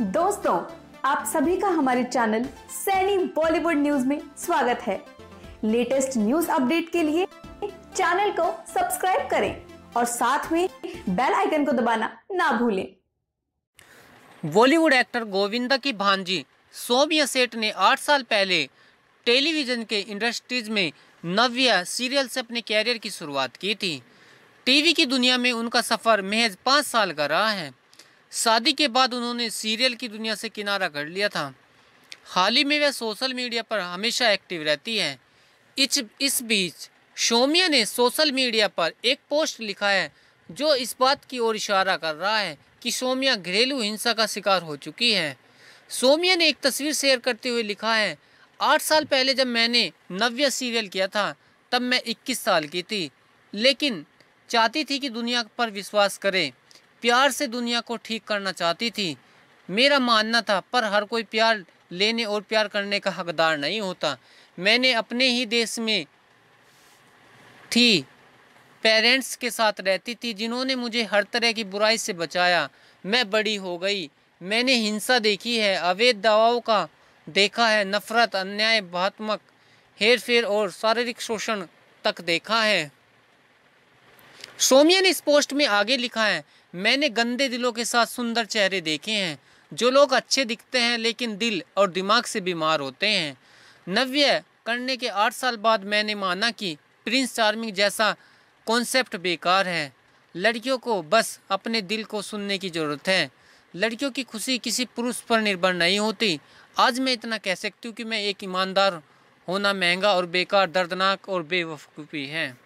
दोस्तों आप सभी का हमारे चैनल सैनी बॉलीवुड न्यूज में स्वागत है लेटेस्ट न्यूज अपडेट के लिए चैनल को सब्सक्राइब करें और साथ में बेल आइकन को दबाना ना भूलें बॉलीवुड एक्टर गोविंदा की भांजी सोमिया सेठ ने आठ साल पहले टेलीविजन के इंडस्ट्रीज में नव्या सीरियल से अपने कैरियर की शुरुआत की थी टीवी की दुनिया में उनका सफ़र महज पाँच साल का रहा है शादी के बाद उन्होंने सीरियल की दुनिया से किनारा कर लिया था हाल ही में वह सोशल मीडिया पर हमेशा एक्टिव रहती हैं इस इस बीच शोमिया ने सोशल मीडिया पर एक पोस्ट लिखा है जो इस बात की ओर इशारा कर रहा है कि सोमिया घरेलू हिंसा का शिकार हो चुकी है सोमिया ने एक तस्वीर शेयर करते हुए लिखा है आठ साल पहले जब मैंने नव्य सीरियल किया था तब मैं इक्कीस साल की थी लेकिन चाहती थी कि दुनिया पर विश्वास करें प्यार से दुनिया को ठीक करना चाहती थी मेरा मानना था पर हर कोई प्यार लेने और प्यार करने का हकदार नहीं होता मैंने अपने ही देश में थी पेरेंट्स के साथ रहती थी जिन्होंने मुझे हर तरह की बुराई से बचाया मैं बड़ी हो गई मैंने हिंसा देखी है अवैध दवाओं का देखा है नफरत अन्याय भात्मक हेर फेर और शारीरिक शोषण तक देखा है सोमिया ने इस पोस्ट में आगे लिखा है मैंने गंदे दिलों के साथ सुंदर चेहरे देखे हैं जो लोग अच्छे दिखते हैं लेकिन दिल और दिमाग से बीमार होते हैं नव्य करने के आठ साल बाद मैंने माना कि प्रिंस चार्मिंग जैसा कॉन्सेप्ट बेकार है लड़कियों को बस अपने दिल को सुनने की ज़रूरत है लड़कियों की खुशी किसी पुरुष पर निर्भर नहीं होती आज मैं इतना कह सकती हूँ कि मैं एक ईमानदार होना महंगा और बेकार दर्दनाक और बेवकूफ़ी है